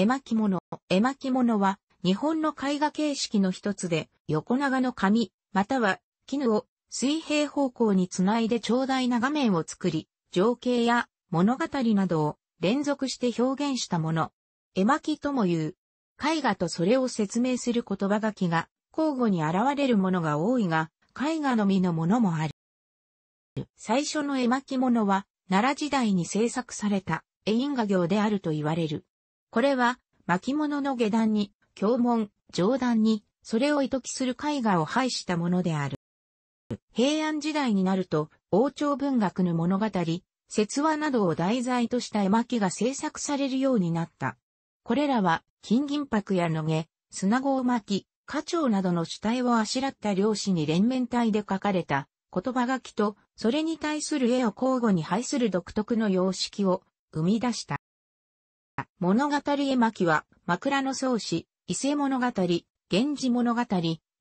絵巻物。絵巻物は、日本の絵画形式の一つで、横長の紙、または絹を水平方向につないで長大な画面を作り、情景や物語などを連続して表現したもの。絵巻とも言う。絵画とそれを説明する言葉書きが交互に現れるものが多いが、絵画のみのものもある。最初の絵巻物は、奈良時代に制作された絵因画業であると言われる。これは、巻物の下段に、経文、上段に、それを意図する絵画を配したものである。平安時代になると、王朝文学の物語、説話などを題材とした絵巻が制作されるようになった。これらは、金銀箔や野毛、砂子を巻き、花鳥などの主体をあしらった漁師に連綿体で書かれた言葉書きと、それに対する絵を交互に配する独特の様式を生み出した。物語絵巻は、枕草子、伊勢物語、源氏物語、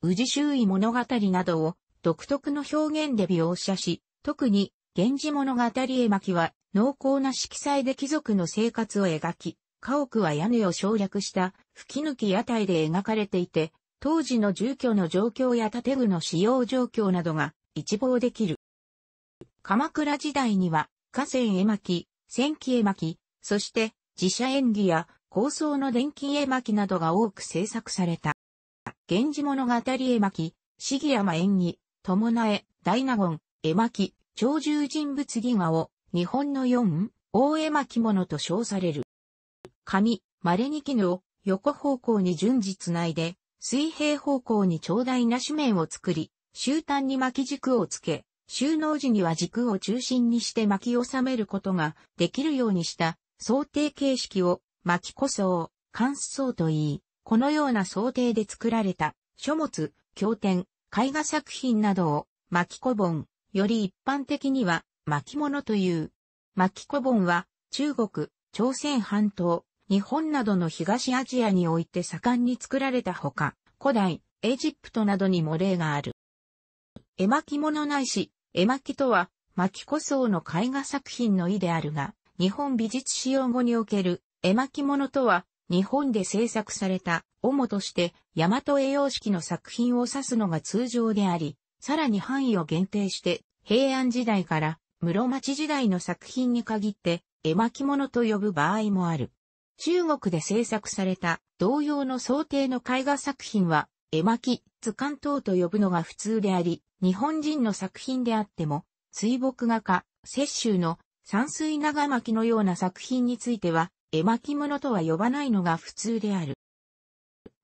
宇治周囲物語などを独特の表現で描写し、特に、源氏物語絵巻は、濃厚な色彩で貴族の生活を描き、家屋は屋根を省略した吹き抜き屋台で描かれていて、当時の住居の状況や建具の使用状況などが一望できる。鎌倉時代には、河川絵巻、千記絵巻、そして自社演技や構想の電気絵巻などが多く制作された。源氏物語絵巻、シギ山演技、友え、大納言、絵巻、鳥獣人物ギガを日本の四大絵巻物と称される。紙、稀に絹を横方向に順次つないで、水平方向に長大な紙面を作り、終端に巻き軸をつけ、収納時には軸を中心にして巻き収めることができるようにした想定形式を巻き古層、関層と言い、このような想定で作られた書物、経典、絵画作品などを巻き古本、より一般的には巻物という。巻古本は中国、朝鮮半島、日本などの東アジアにおいて盛んに作られたほか、古代、エジプトなどにも例がある。絵巻物ないし、絵巻とは、巻古僧の絵画作品の意であるが、日本美術使用語における絵巻物とは、日本で制作された、主として、大和栄養式の作品を指すのが通常であり、さらに範囲を限定して、平安時代から室町時代の作品に限って、絵巻物と呼ぶ場合もある。中国で制作された同様の想定の絵画作品は、絵巻、図鑑等と呼ぶのが普通であり、日本人の作品であっても、水墨画家、雪舟の山水長巻のような作品については、絵巻物とは呼ばないのが普通である。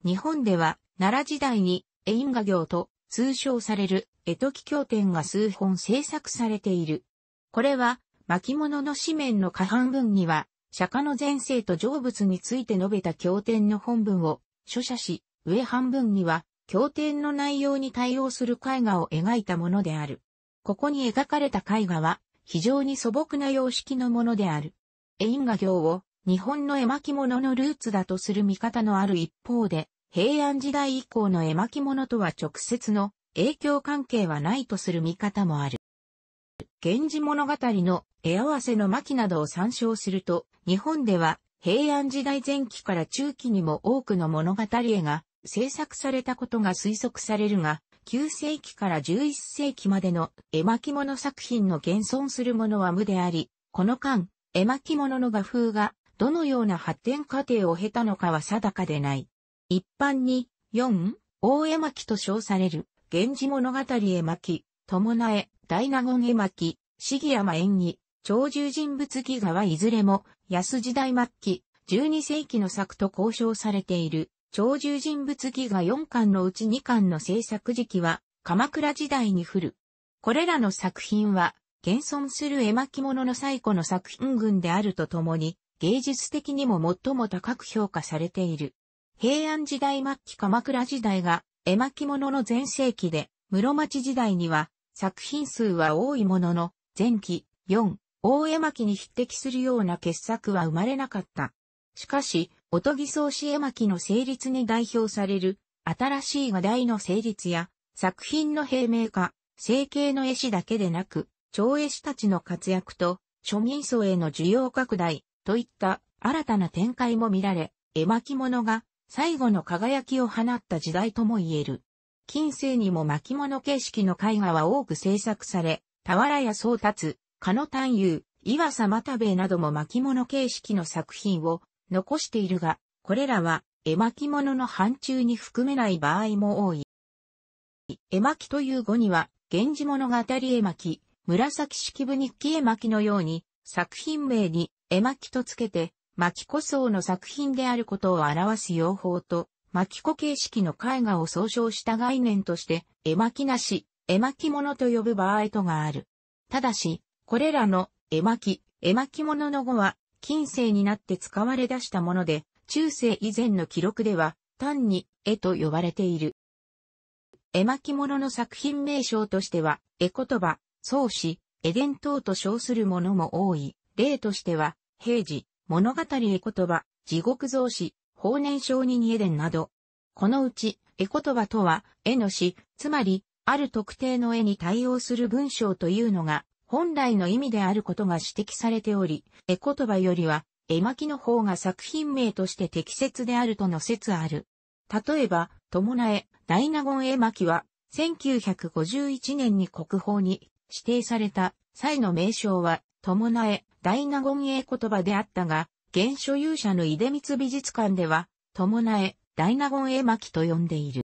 日本では、奈良時代に、絵因画行と通称される絵時経典が数本制作されている。これは、巻物の紙面の下半分には、釈迦の前世と成仏について述べた経典の本文を書写し、上半分には、経典の内容に対応する絵画を描いたものである。ここに描かれた絵画は、非常に素朴な様式のものである。絵因画行を日本の絵巻物のルーツだとする見方のある一方で、平安時代以降の絵巻物とは直接の影響関係はないとする見方もある。源氏物語の絵合わせの巻などを参照すると、日本では平安時代前期から中期にも多くの物語絵が制作されたことが推測されるが、9世紀から11世紀までの絵巻物作品の現存するものは無であり、この間、絵巻物の画風がどのような発展過程を経たのかは定かでない。一般に、4、大絵巻と称される、源氏物語絵巻、友え、大納言絵巻、杉山演技、長寿人物戯画はいずれも、安時代末期、12世紀の作と交渉されている、超獣人物儀が4巻のうち2巻の制作時期は鎌倉時代に降る。これらの作品は現存する絵巻物の最古の作品群であるとともに芸術的にも最も高く評価されている。平安時代末期鎌倉時代が絵巻物の前世紀で室町時代には作品数は多いものの前期4大絵巻に匹敵するような傑作は生まれなかった。しかし、おとぎ草子絵巻の成立に代表される、新しい話題の成立や、作品の平明化、成形の絵師だけでなく、超絵師たちの活躍と、庶民層への需要拡大、といった新たな展開も見られ、絵巻物が最後の輝きを放った時代とも言える。近世にも巻物形式の絵画は多く制作され、俵や宗達、加野丹幽、岩佐又兵衛なども巻物形式の作品を残しているが、これらは絵巻物の範疇に含めない場合も多い。絵巻という語には、源氏物語絵巻、紫式部日記絵巻のように、作品名に絵巻とつけて、巻子層の作品であることを表す用法と、巻子形式の絵画を総称した概念として、絵巻なし、絵巻物と呼ぶ場合とがある。ただし、これらの絵巻、絵巻物の語は、近世になって使われ出したもので、中世以前の記録では、単に、絵と呼ばれている。絵巻物の作品名称としては、絵言葉、創始、絵伝統と称するものも多い。例としては、平時、物語絵言葉、地獄造詞、法年承認絵伝など。このうち、絵言葉とは、絵の詩、つまり、ある特定の絵に対応する文章というのが、本来の意味であることが指摘されており、絵言葉よりは、絵巻の方が作品名として適切であるとの説ある。例えば、友え大納言絵巻は、1951年に国宝に指定された際の名称は、友え大納言絵言葉であったが、現所有者の出光美術館では、友え大納言絵巻と呼んでいる。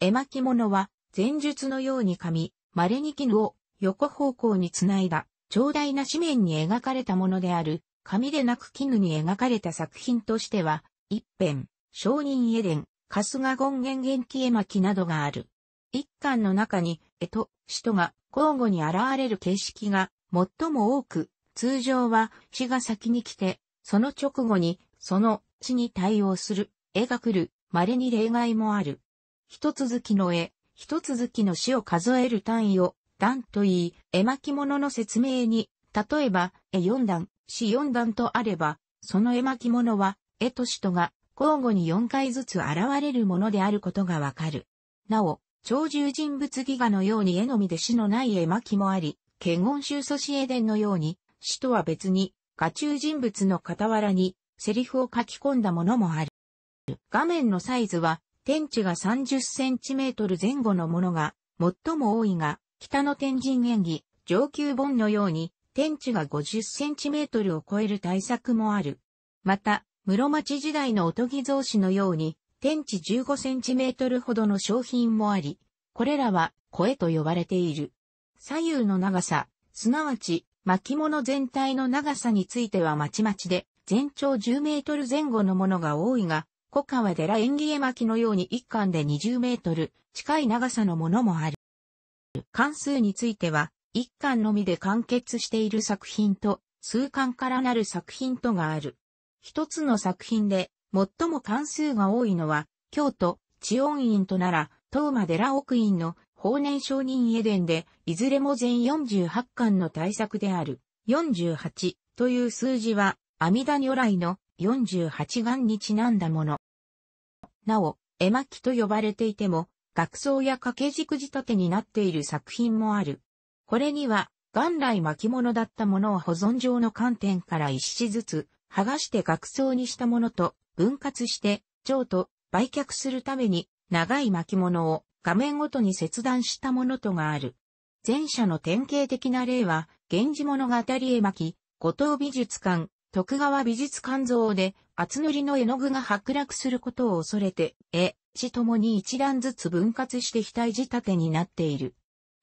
絵巻物は、前述のように紙、稀に絹を横方向につないだ、長大な紙面に描かれたものである、紙でなく絹に描かれた作品としては、一編、商人エデン、春日権現元気絵巻などがある。一巻の中に、絵と、使徒が交互に現れる形式が最も多く、通常は死が先に来て、その直後に、その死に対応する、絵が来る、稀に例外もある。一続きの絵、一続きの死を数える単位を段といい、絵巻物の説明に、例えば、絵四段、詩四段とあれば、その絵巻物は、絵と詩とが、交互に四回ずつ現れるものであることがわかる。なお、超重人物ギガのように絵のみで詩のない絵巻もあり、ケゴン祖師絵伝のように、詩とは別に、画中人物の傍らに、セリフを書き込んだものもある。画面のサイズは、天地が30センチメートル前後のものが、最も多いが、北の天神演技、上級本のように、天地が50センチメートルを超える大作もある。また、室町時代のおとぎ造紙のように、天地15センチメートルほどの商品もあり、これらは、声と呼ばれている。左右の長さ、すなわち、巻物全体の長さについてはまちまちで、全長10メートル前後のものが多いが、古川寺縁起絵巻のように一巻で20メートル近い長さのものもある。関数については、一巻のみで完結している作品と、数巻からなる作品とがある。一つの作品で、最も関数が多いのは、京都、知恩院となら、東馬寺奥院の法年承人エデンで、いずれも全48巻の大作である。48という数字は、阿弥陀如来の48巻にちなんだもの。なお、絵巻と呼ばれていても、額装や掛け軸仕立てになっている作品もある。これには、元来巻物だったものを保存上の観点から一紙ずつ、剥がして額装にしたものと、分割して、譲渡、売却するために、長い巻物を画面ごとに切断したものとがある。前者の典型的な例は、源氏物語絵巻、五島美術館、徳川美術館像で、厚塗りの絵の具が剥落することを恐れて、絵、地ともに一段ずつ分割して額仕立てになっている。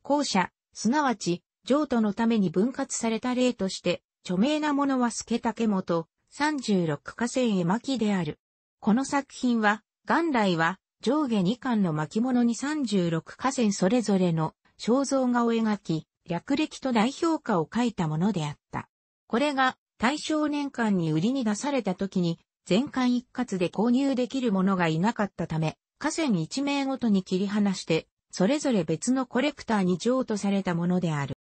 後者、すなわち、譲渡のために分割された例として、著名なものは助竹本、36河川絵巻である。この作品は、元来は、上下2巻の巻物に36河川それぞれの肖像画を描き、略歴と代表歌を書いたものであった。これが対象年間に売りに出された時に、全館一括で購入できるものがいなかったため、河川一名ごとに切り離して、それぞれ別のコレクターに譲渡されたものである。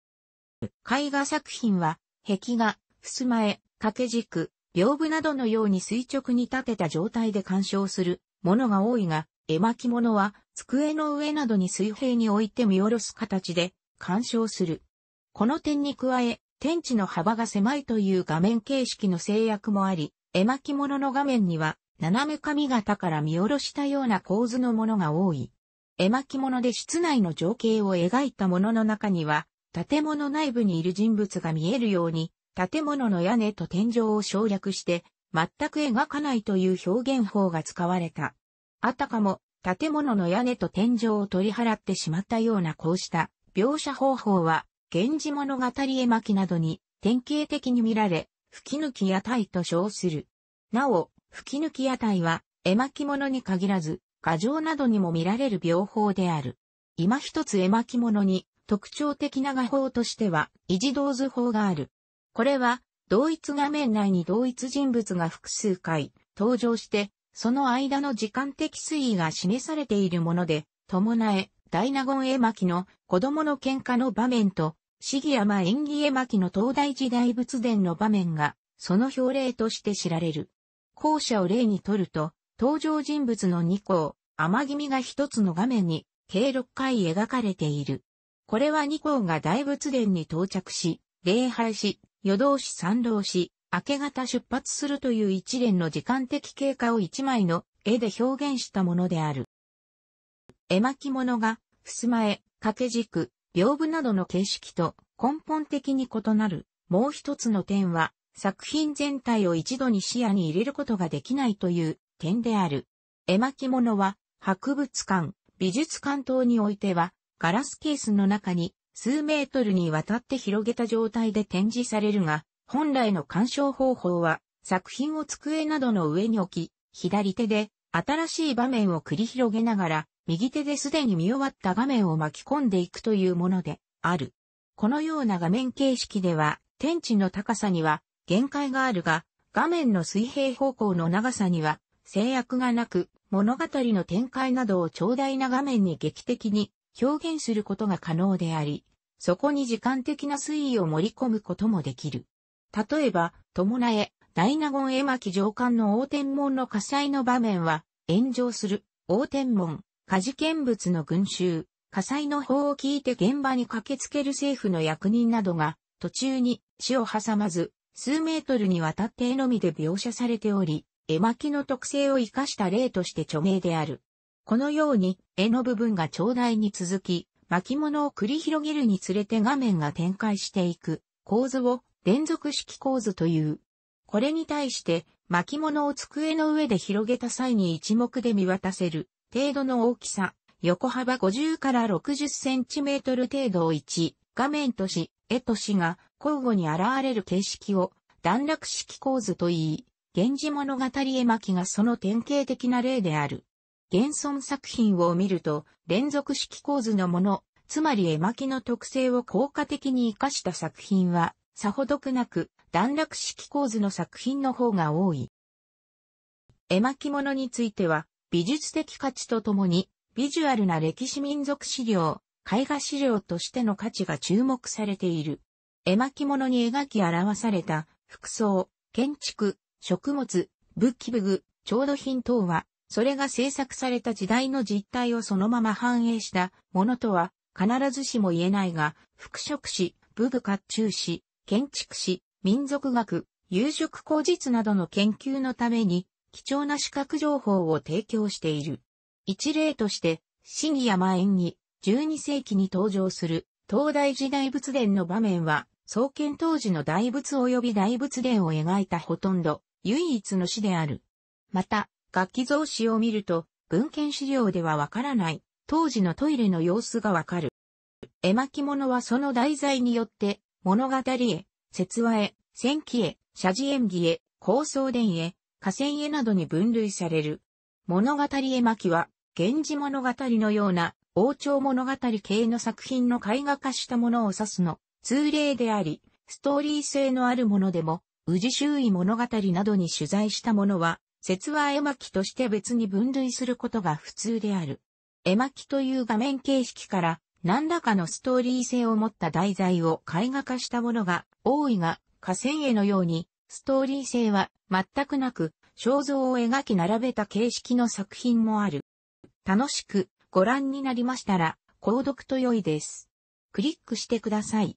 絵画作品は、壁画、襖絵、掛け軸、屏風などのように垂直に立てた状態で鑑賞するものが多いが、絵巻物は机の上などに水平に置いて見下ろす形で鑑賞する。この点に加え、天地の幅が狭いという画面形式の制約もあり、絵巻物の画面には、斜め髪型から見下ろしたような構図のものが多い。絵巻物で室内の情景を描いたものの中には、建物内部にいる人物が見えるように、建物の屋根と天井を省略して、全く描かないという表現法が使われた。あたかも、建物の屋根と天井を取り払ってしまったようなこうした描写方法は、源氏物語絵巻などに典型的に見られ、吹き抜き屋台と称する。なお、吹き抜き屋台は絵巻物に限らず、画像などにも見られる病法である。今一つ絵巻物に特徴的な画法としては、維持道図法がある。これは、同一画面内に同一人物が複数回登場して、その間の時間的推移が示されているもので、伴え、大納言絵巻の子供の喧嘩の場面と杉山縁起絵巻の東大寺大仏殿の場面が、その表例として知られる。校舎を例にとると、登場人物の二項、甘気味が一つの画面に、計六回描かれている。これは二項が大仏殿に到着し、礼拝し、夜通し参道し、明け方出発するという一連の時間的経過を一枚の絵で表現したものである。絵巻物が、襖絵、掛け軸、屏風などの形式と根本的に異なるもう一つの点は作品全体を一度に視野に入れることができないという点である。絵巻物は博物館、美術館等においてはガラスケースの中に数メートルにわたって広げた状態で展示されるが、本来の鑑賞方法は作品を机などの上に置き、左手で新しい場面を繰り広げながら右手ですでに見終わった画面を巻き込んでいくというものである。このような画面形式では、天地の高さには限界があるが、画面の水平方向の長さには制約がなく、物語の展開などを長大な画面に劇的に表現することが可能であり、そこに時間的な推移を盛り込むこともできる。例えば、友え、大納言絵巻上巻の応天門の火災の場面は、炎上する、応天門、火事見物の群衆、火災の方を聞いて現場に駆けつける政府の役人などが、途中に死を挟まず、数メートルにわたって絵のみで描写されており、絵巻の特性を生かした例として著名である。このように、絵の部分が長大に続き、巻物を繰り広げるにつれて画面が展開していく構図を連続式構図という。これに対して巻物を机の上で広げた際に一目で見渡せる程度の大きさ、横幅50から60センチメートル程度を1画面とし、絵としが交互に現れる形式を段落式構図といい、源氏物語絵巻がその典型的な例である。現存作品を見ると、連続式構図のもの、つまり絵巻の特性を効果的に活かした作品は、さほどくなく、段落式構図の作品の方が多い。絵巻物については、美術的価値とともに、ビジュアルな歴史民族資料、絵画資料としての価値が注目されている。絵巻物に描き表された服装、建築、食物、武器武具、調度品等は、それが制作された時代の実態をそのまま反映したものとは必ずしも言えないが、服飾史、武具甲冑史、建築史、民族学、有色工実などの研究のために貴重な資格情報を提供している。一例として、シギ山園に12世紀に登場する東大寺大仏殿の場面は、創建当時の大仏及び大仏殿を描いたほとんど唯一の詩である。また、楽器造詞を見ると、文献資料ではわからない当時のトイレの様子がわかる。絵巻物はその題材によって、物語へ、説話へ、戦記へ、写字演技へ、構想伝へ、河川絵などに分類される。物語絵巻は、源氏物語のような王朝物語系の作品の絵画化したものを指すの、通例であり、ストーリー性のあるものでも、宇治周囲物語などに取材したものは、説話絵巻として別に分類することが普通である。絵巻という画面形式から、何らかのストーリー性を持った題材を絵画化したものが多いが、河川絵のようにストーリー性は全くなく、肖像を描き並べた形式の作品もある。楽しくご覧になりましたら、購読と良いです。クリックしてください。